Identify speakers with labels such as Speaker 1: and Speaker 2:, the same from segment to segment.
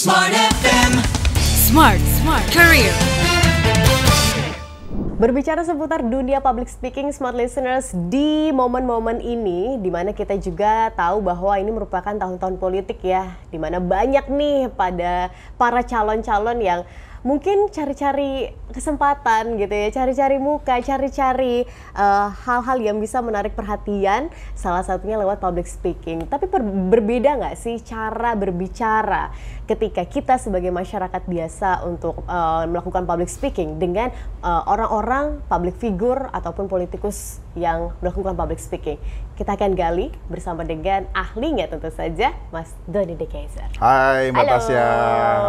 Speaker 1: Smart FM. Smart, smart career. Berbicara seputar dunia public speaking, smart listeners, di momen-momen ini, dimana kita juga tahu bahwa ini merupakan tahun-tahun politik ya, dimana banyak nih pada para calon-calon yang mungkin cari-cari kesempatan gitu ya, cari-cari muka, cari-cari hal eh, hal-hal yang bisa menarik perhatian, salah satunya lewat public speaking. Tapi per- berbeda nggak sih cara berbicara ketika kita sebagai masyarakat biasa untuk uh, melakukan public speaking dengan uh, orang-orang public figure ataupun politikus yang melakukan public speaking? Kita akan gali bersama dengan ahlinya tentu saja, Mas Doni De
Speaker 2: Hai, Mbak Tasya.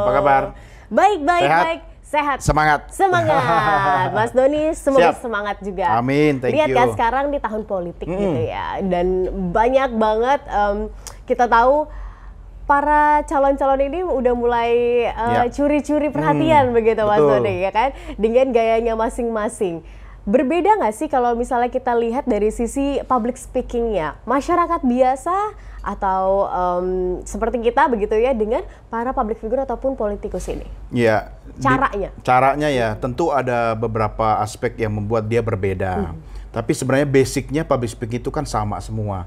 Speaker 2: Apa kabar?
Speaker 1: Baik, baik, sehat. baik. Sehat. Semangat. Semangat. Mas Doni, semoga Siap. semangat juga. Amin, thank Lihat ya, you. Lihat ya sekarang di tahun politik hmm. gitu ya. Dan banyak banget um, kita tahu para calon-calon ini udah mulai eh, ya. curi-curi uh, ya. perhatian hmm, begitu Mas Doni ya kan dengan gayanya masing-masing. Berbeda nggak sih kalau misalnya kita lihat dari sisi public speakingnya masyarakat biasa atau um, seperti kita begitu ya dengan para public figure ataupun politikus ini?
Speaker 2: Iya. Caranya? Di, caranya ya tentu ada beberapa aspek yang membuat dia berbeda. Hmm. Tapi sebenarnya basicnya public speaking itu kan sama semua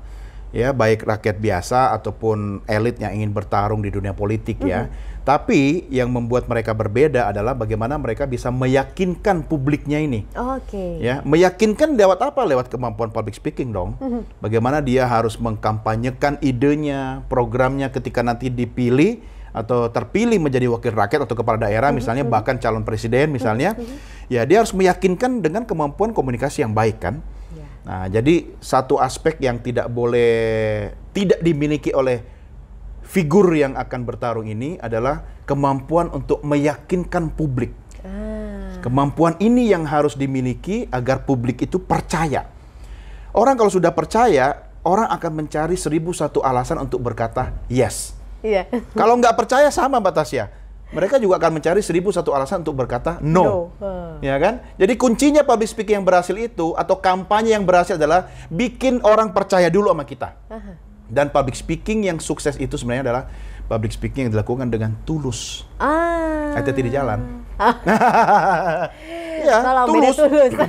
Speaker 2: ya baik rakyat biasa ataupun elit yang ingin bertarung di dunia politik mm -hmm. ya. Tapi yang membuat mereka berbeda adalah bagaimana mereka bisa meyakinkan publiknya ini.
Speaker 1: Oke. Okay. Ya,
Speaker 2: meyakinkan lewat apa? Lewat kemampuan public speaking dong. Mm -hmm. Bagaimana dia harus mengkampanyekan idenya, programnya ketika nanti dipilih atau terpilih menjadi wakil rakyat atau kepala daerah misalnya mm -hmm. bahkan calon presiden misalnya mm -hmm. ya dia harus meyakinkan dengan kemampuan komunikasi yang baik kan Nah, jadi satu aspek yang tidak boleh tidak dimiliki oleh figur yang akan bertarung ini adalah kemampuan untuk meyakinkan publik. Ah. Kemampuan ini yang harus dimiliki agar publik itu percaya. Orang kalau sudah percaya, orang akan mencari seribu satu alasan untuk berkata yes.
Speaker 1: Iya. kalau
Speaker 2: nggak percaya sama Mbak Tasya mereka juga akan mencari seribu satu alasan untuk berkata no. no. Hmm. Ya kan? Jadi kuncinya public speaking yang berhasil itu atau kampanye yang berhasil adalah bikin orang percaya dulu sama kita. Aha. Dan public speaking yang sukses itu sebenarnya adalah public speaking yang dilakukan dengan tulus.
Speaker 1: Ah. Hati-hati
Speaker 2: di jalan. Ah.
Speaker 1: ya, Salam ya, tulus. tulus.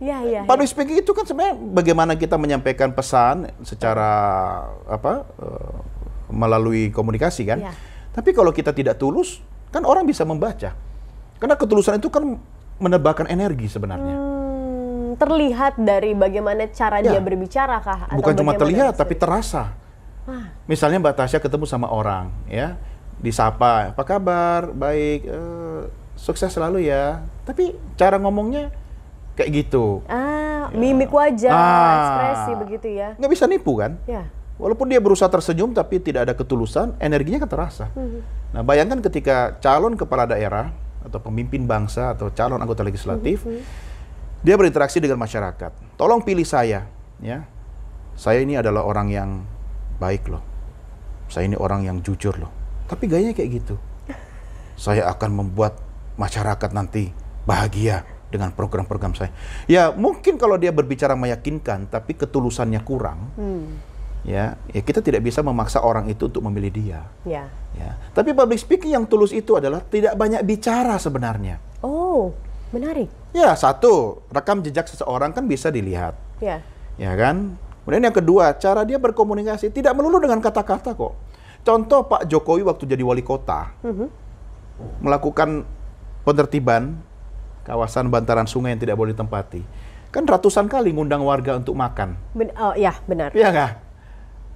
Speaker 1: Ya, ya, ya, ya,
Speaker 2: public ya. speaking itu kan sebenarnya bagaimana kita menyampaikan pesan secara apa? Uh, melalui komunikasi kan. Ya. Tapi kalau kita tidak tulus, kan orang bisa membaca. Karena ketulusan itu kan menebakan energi sebenarnya.
Speaker 1: Hmm, terlihat dari bagaimana cara ya. dia berbicara kah? Atau Bukan cuma terlihat, tapi terasa. Ah.
Speaker 2: Misalnya Mbak Tasya ketemu sama orang, ya disapa, apa kabar, baik, eh, sukses selalu ya. Tapi cara ngomongnya kayak gitu.
Speaker 1: Ah, ya. mimik wajah, ah. ekspresi begitu ya. Nggak bisa nipu kan? Ya
Speaker 2: Walaupun dia berusaha tersenyum tapi tidak ada ketulusan, energinya kan terasa. Mm -hmm. Nah, bayangkan ketika calon kepala daerah atau pemimpin bangsa atau calon anggota legislatif mm -hmm. dia berinteraksi dengan masyarakat. Tolong pilih saya, ya. Saya ini adalah orang yang baik loh. Saya ini orang yang jujur loh. Tapi gayanya kayak gitu. Saya akan membuat masyarakat nanti bahagia dengan program-program saya. Ya, mungkin kalau dia berbicara meyakinkan tapi ketulusannya kurang. Mm ya, ya kita tidak bisa memaksa orang itu untuk memilih dia. Ya. ya. Tapi public speaking yang tulus itu adalah tidak banyak bicara sebenarnya. Oh, menarik. Ya, satu, rekam jejak seseorang kan bisa dilihat. Ya. Ya kan? Kemudian yang kedua, cara dia berkomunikasi tidak melulu dengan kata-kata kok. Contoh Pak Jokowi waktu jadi wali kota, uh mm-hmm. -huh. melakukan penertiban kawasan bantaran sungai yang tidak boleh ditempati. Kan ratusan kali ngundang warga untuk makan.
Speaker 1: Ben oh, ya, benar. Iya nggak?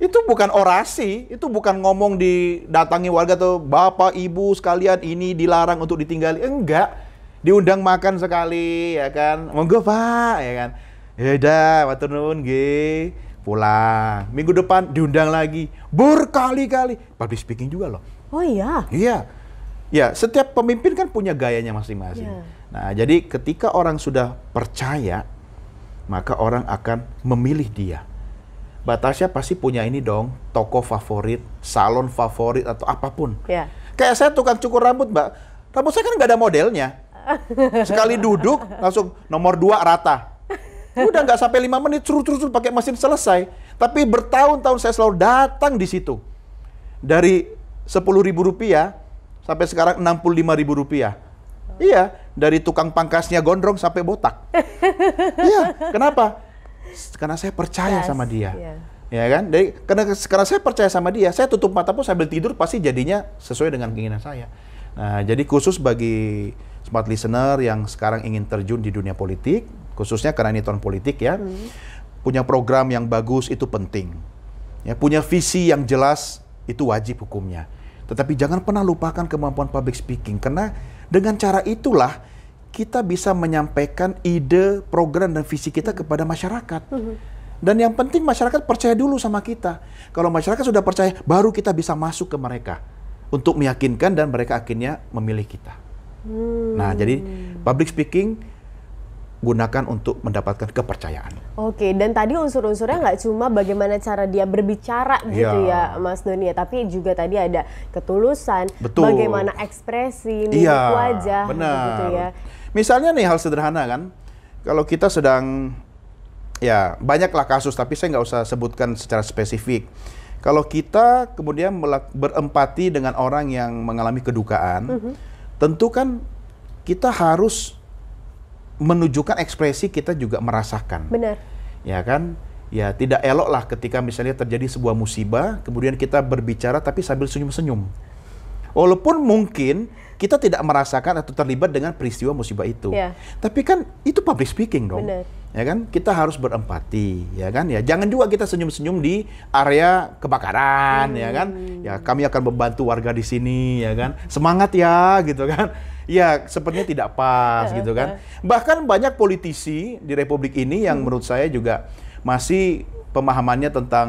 Speaker 2: itu bukan orasi, itu bukan ngomong
Speaker 1: didatangi
Speaker 2: warga tuh bapak ibu sekalian ini dilarang untuk ditinggali. Enggak, diundang makan sekali ya kan. Monggo Pak ya kan. Ya udah, matur nuwun Pulang. Minggu depan diundang lagi berkali-kali. Public speaking juga loh. Oh iya. Iya. Ya, setiap pemimpin kan punya gayanya masing-masing. Yeah. Nah, jadi ketika orang sudah percaya, maka orang akan memilih dia batasnya pasti punya ini dong, toko favorit, salon favorit, atau apapun. Ya. Kayak saya tukang cukur rambut, Mbak. Rambut saya kan nggak ada modelnya. Sekali duduk, langsung nomor dua rata. Udah nggak sampai lima menit, curut-curut pakai mesin selesai. Tapi bertahun-tahun saya selalu datang di situ. Dari sepuluh ribu rupiah, sampai sekarang enam puluh lima ribu rupiah. Iya, dari tukang pangkasnya gondrong sampai botak. Iya, kenapa? karena saya percaya yes, sama dia. Yes. Iya. Ya kan? Jadi karena karena saya percaya sama dia, saya tutup mata pun sambil tidur pasti jadinya sesuai dengan keinginan saya. Nah, jadi khusus bagi smart listener yang sekarang ingin terjun di dunia politik, khususnya karena ini tahun politik ya. Hmm. Punya program yang bagus itu penting. Ya, punya visi yang jelas itu wajib hukumnya. Tetapi jangan pernah lupakan kemampuan public speaking karena dengan cara itulah kita bisa menyampaikan ide, program, dan visi kita hmm. kepada masyarakat. Hmm. Dan yang penting masyarakat percaya dulu sama kita. Kalau masyarakat sudah percaya, baru kita bisa masuk ke mereka untuk meyakinkan dan mereka akhirnya memilih kita. Hmm. Nah, jadi public speaking gunakan untuk mendapatkan kepercayaan.
Speaker 1: Oke, dan tadi unsur-unsurnya nggak cuma bagaimana cara dia berbicara iya. gitu ya, ya Mas Doni tapi juga tadi ada ketulusan, Betul. bagaimana ekspresi, mimik iya, gitu ya, wajah, benar. gitu ya.
Speaker 2: Misalnya nih hal sederhana kan, kalau kita sedang ya banyaklah kasus tapi saya nggak usah sebutkan secara spesifik. Kalau kita kemudian berempati dengan orang yang mengalami kedukaan, mm -hmm. tentu kan kita harus menunjukkan ekspresi kita juga merasakan. Benar. Ya kan? Ya tidak elok lah ketika misalnya terjadi sebuah musibah, kemudian kita berbicara tapi sambil senyum-senyum. Walaupun mungkin kita tidak merasakan atau terlibat dengan peristiwa musibah itu. Yeah. Tapi kan itu public speaking dong. Bener. Ya kan? Kita harus berempati, ya kan? Ya, jangan juga kita senyum-senyum di area kebakaran, hmm. ya kan? Hmm. Ya, kami akan membantu warga di sini, ya kan? Semangat ya, gitu kan? ya sepertinya tidak pas gitu kan. Bahkan banyak politisi di Republik ini yang hmm. menurut saya juga masih pemahamannya tentang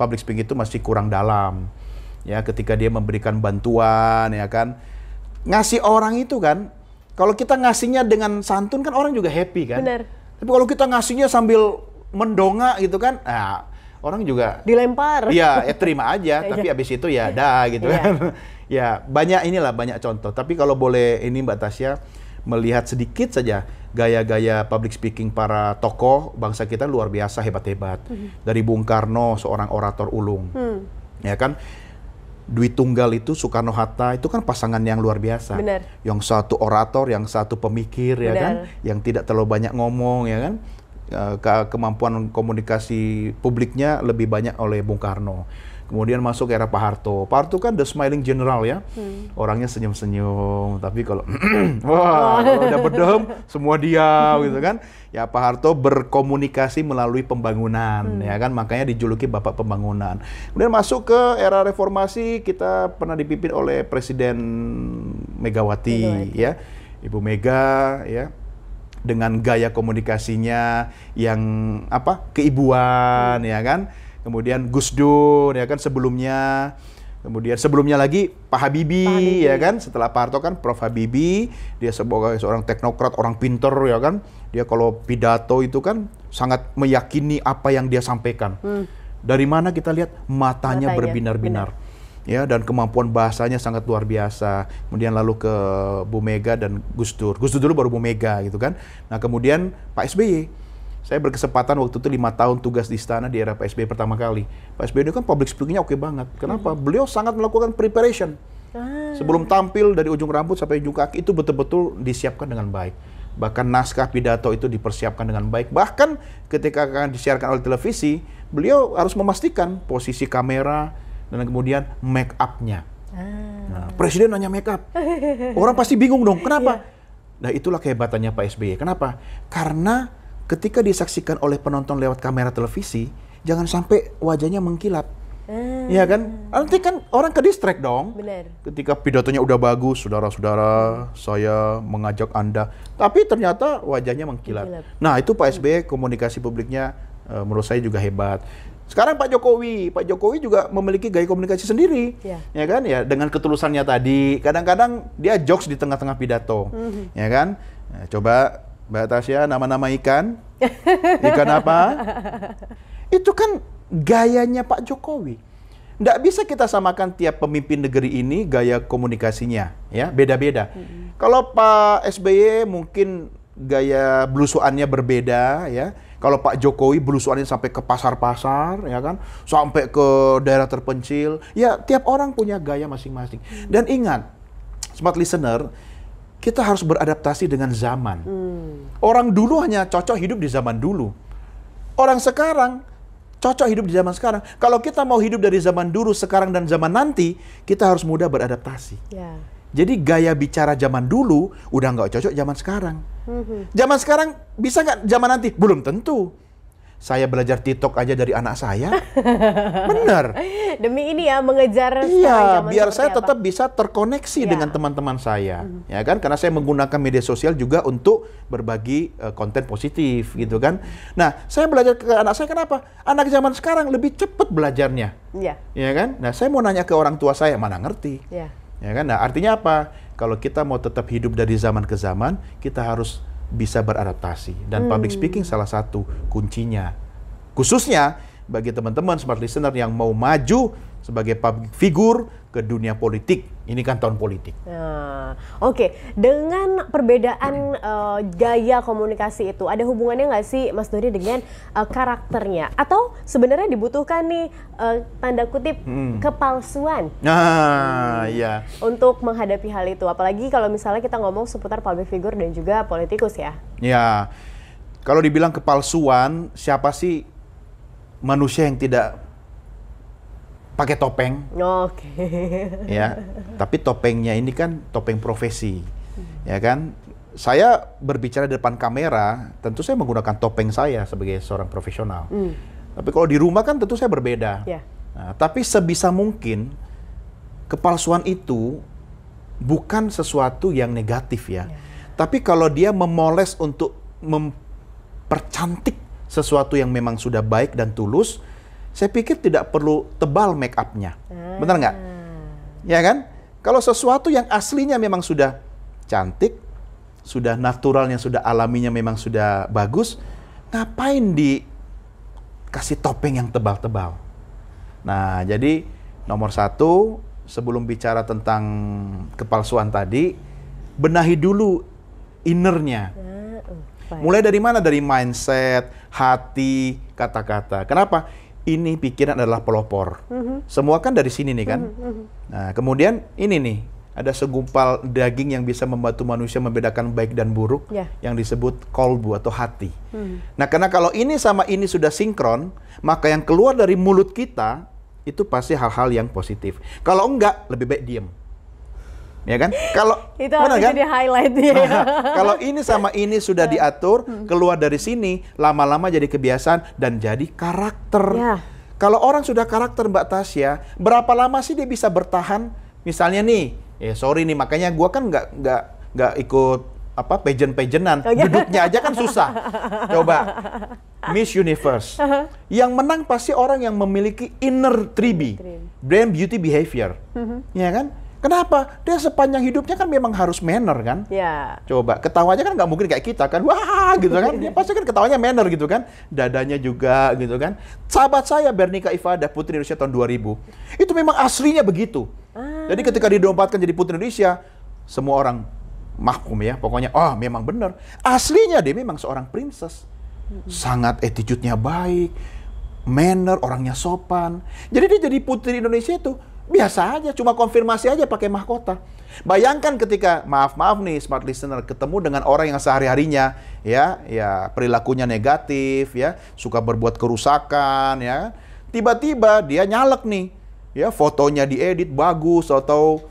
Speaker 2: public speaking itu masih kurang dalam. Ya ketika dia memberikan bantuan ya kan ngasih orang itu kan, kalau kita ngasihnya dengan santun kan orang juga happy kan. Benar. Tapi kalau kita ngasihnya sambil mendongak gitu kan, nah, orang juga
Speaker 1: dilempar. Iya, ya terima aja. Iya. tapi
Speaker 2: abis itu ya dah gitu iya. kan. ya banyak inilah banyak contoh. Tapi kalau boleh ini Mbak Tasya melihat sedikit saja gaya-gaya public speaking para tokoh bangsa kita luar biasa hebat-hebat. Mm -hmm. Dari Bung Karno seorang orator ulung. Mm. Ya kan? Dwi Tunggal itu Soekarno Hatta itu kan pasangan yang luar biasa. Benar. Yang satu orator, yang satu pemikir Benar. ya kan, yang tidak terlalu banyak ngomong ya kan. Eh, kemampuan komunikasi publiknya lebih banyak oleh Bung Karno. Kemudian masuk era Pak Harto. Pak Harto kan the smiling general ya. Hmm. Orangnya senyum-senyum, tapi kalau wah, udah bedem semua diam gitu kan. Ya Pak Harto berkomunikasi melalui pembangunan hmm. ya kan makanya dijuluki Bapak Pembangunan. Kemudian masuk ke era reformasi kita pernah dipimpin oleh Presiden Megawati, Megawati. ya. Ibu Mega ya dengan gaya komunikasinya yang apa keibuan hmm. ya kan kemudian Gus Dur ya kan sebelumnya Kemudian sebelumnya lagi Pak Habibie, Pak ya kan, setelah Pak Harto kan Prof Habibie, dia sebagai seorang teknokrat, orang pinter ya kan, dia kalau pidato itu kan sangat meyakini apa yang dia sampaikan. Hmm. Dari mana kita lihat matanya, matanya. berbinar-binar. Ya, dan kemampuan bahasanya sangat luar biasa. Kemudian lalu ke Bu Mega dan Gus Dur. Gus Dur dulu baru Bu Mega gitu kan. Nah, kemudian Pak SBY saya berkesempatan waktu itu lima tahun tugas di istana di era Pak SBY pertama kali. Pak SBY itu kan public speaking-nya oke okay banget. Kenapa? Hmm. Beliau sangat melakukan preparation.
Speaker 1: Hmm. Sebelum
Speaker 2: tampil dari ujung rambut sampai ujung kaki itu betul-betul disiapkan dengan baik. Bahkan naskah pidato itu dipersiapkan dengan baik. Bahkan ketika akan disiarkan oleh televisi, beliau harus memastikan posisi kamera dan kemudian make up-nya. Hmm. Nah, presiden nanya make up.
Speaker 1: Orang pasti
Speaker 2: bingung dong, kenapa? Yeah. Nah, itulah kehebatannya Pak SBY. Kenapa? Karena ketika disaksikan oleh penonton lewat kamera televisi, jangan sampai wajahnya mengkilap.
Speaker 1: Hmm. Iya kan?
Speaker 2: Nanti kan orang ke distract dong. Bener. Ketika pidatonya udah bagus, saudara-saudara, saya mengajak Anda. Tapi ternyata wajahnya mengkilap. mengkilap. Nah, itu Pak SBY komunikasi publiknya uh, menurut saya juga hebat. Sekarang Pak Jokowi, Pak Jokowi juga memiliki gaya komunikasi sendiri, Ya, ya kan? Ya dengan ketulusannya tadi, kadang-kadang dia jokes di tengah-tengah pidato, mm -hmm. ya kan? Nah, coba Mbak Tasya, nama-nama ikan.
Speaker 1: Ikan apa?
Speaker 2: Itu kan gayanya Pak Jokowi. Tidak bisa kita samakan tiap pemimpin negeri ini gaya komunikasinya, ya beda-beda. Hmm. Kalau Pak SBY mungkin gaya belusuannya berbeda, ya. Kalau Pak Jokowi belusuannya sampai ke pasar-pasar, ya kan, sampai ke daerah terpencil. Ya tiap orang punya gaya masing-masing. Hmm. Dan ingat, smart listener, kita harus beradaptasi dengan zaman. Hmm. Orang dulu hanya cocok hidup di zaman dulu. Orang sekarang cocok hidup di zaman sekarang. Kalau kita mau hidup dari zaman dulu, sekarang, dan zaman nanti, kita harus mudah beradaptasi. Yeah. Jadi gaya bicara zaman dulu udah nggak cocok zaman sekarang. Mm-hmm. Zaman sekarang bisa nggak zaman nanti? Belum tentu saya belajar TikTok aja dari anak saya.
Speaker 1: Benar. Demi ini ya mengejar Iya, biar saya apa? tetap
Speaker 2: bisa terkoneksi ya. dengan teman-teman saya. Hmm. Ya kan? Karena saya menggunakan media sosial juga untuk berbagi uh, konten positif gitu kan. Nah, saya belajar ke anak saya kenapa? Anak zaman sekarang lebih cepat belajarnya. Iya. Ya kan? Nah, saya mau nanya ke orang tua saya, mana ngerti. Iya. Ya kan? Nah, artinya apa? Kalau kita mau tetap hidup dari zaman ke zaman, kita harus bisa beradaptasi dan hmm. public speaking salah satu kuncinya. Khususnya bagi teman-teman smart listener yang mau maju sebagai public figure ke dunia politik. Ini kan tahun politik.
Speaker 1: Nah, Oke, okay. dengan perbedaan uh, gaya komunikasi itu, ada hubungannya nggak sih, Mas Dodi dengan uh, karakternya? Atau sebenarnya dibutuhkan nih uh, tanda kutip hmm. kepalsuan? Nah, hmm. ya. Untuk menghadapi hal itu, apalagi kalau misalnya kita ngomong seputar public figure dan juga politikus ya.
Speaker 2: Ya, kalau dibilang kepalsuan, siapa sih manusia yang tidak pakai topeng.
Speaker 1: Oke. Okay. Ya, tapi
Speaker 2: topengnya ini kan topeng profesi, ya kan? Saya berbicara di depan kamera, tentu saya menggunakan topeng saya sebagai seorang profesional. Mm. Tapi kalau di rumah kan tentu saya berbeda. Yeah. Nah, tapi sebisa mungkin kepalsuan itu bukan sesuatu yang negatif ya. Yeah. Tapi kalau dia memoles untuk mempercantik sesuatu yang memang sudah baik dan tulus, saya pikir tidak perlu tebal make upnya. Hmm. Benar nggak? Ya kan? Kalau sesuatu yang aslinya memang sudah cantik, sudah naturalnya, sudah alaminya memang sudah bagus, ngapain dikasih kasih topeng yang tebal-tebal? Nah, jadi nomor satu, sebelum bicara tentang kepalsuan tadi, benahi dulu innernya. Ya, oh, Mulai dari mana? Dari mindset, hati, kata-kata. Kenapa? ini pikiran adalah pelopor. Mm-hmm. Semua kan dari sini nih kan. Mm-hmm. Nah, kemudian ini nih ada segumpal daging yang bisa membantu manusia membedakan baik dan buruk yeah. yang disebut kolbu atau hati. Mm. Nah, karena kalau ini sama ini sudah sinkron, maka yang keluar dari mulut kita itu pasti hal-hal yang positif. Kalau enggak, lebih baik diam ya kan? Kalau itu harus kan? jadi highlight ya. kalau ini sama ini sudah iya. diatur, hmm. keluar dari sini lama-lama jadi kebiasaan dan jadi karakter. Ya. Kalau orang sudah karakter Mbak Tasya, berapa lama sih dia bisa bertahan? Misalnya nih, ya sorry nih makanya gua kan nggak nggak nggak ikut apa pageant pejenan Oh, iya. Duduknya aja kan susah. Coba Miss Universe. Uh -huh. Yang menang pasti orang yang memiliki inner tribe, brand beauty behavior. Uh -huh. Ya kan? Kenapa? Dia sepanjang hidupnya kan memang harus manner kan. Ya. Coba ketawanya kan nggak mungkin kayak kita kan, wah gitu kan. Dia pasti kan ketawanya manner gitu kan. Dadanya juga gitu kan. Sahabat saya Bernika Ifada Putri Indonesia tahun 2000 itu memang aslinya begitu. Hmm. Jadi ketika didompatkan jadi Putri Indonesia, semua orang mahkum ya. Pokoknya, oh memang benar. Aslinya dia memang seorang princess. Sangat attitude-nya baik, manner, orangnya sopan. Jadi dia jadi putri Indonesia itu Biasa aja, cuma konfirmasi aja pakai mahkota. Bayangkan ketika maaf-maaf nih smart listener ketemu dengan orang yang sehari-harinya ya, ya perilakunya negatif ya, suka berbuat kerusakan ya. Kan. Tiba-tiba dia nyalek nih. Ya, fotonya diedit bagus atau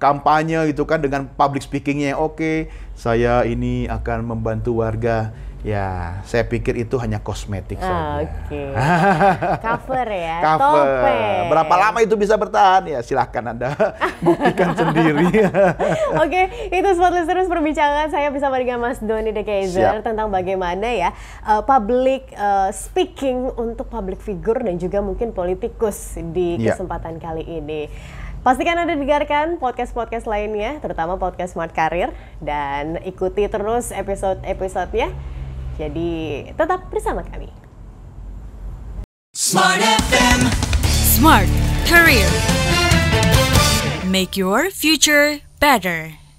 Speaker 2: kampanye gitu kan dengan public speakingnya oke. Okay, saya ini akan membantu warga Ya, saya pikir itu hanya kosmetik ah, saja. Oke. Okay.
Speaker 1: Cover ya. Cover. Topeng. Berapa
Speaker 2: lama itu bisa bertahan? Ya, silahkan Anda buktikan sendiri.
Speaker 1: Oke, okay, itu Smart terus perbincangan saya bersama dengan Mas Doni De Kaiser tentang bagaimana ya uh, public uh, speaking untuk public figure dan juga mungkin politikus di ya. kesempatan yeah. kali ini. Pastikan Anda dengarkan podcast-podcast lainnya, terutama podcast Smart Karir, dan ikuti terus episode-episodenya jadi tetap bersama kami. Smart FM. Smart Career. Make
Speaker 2: your future better.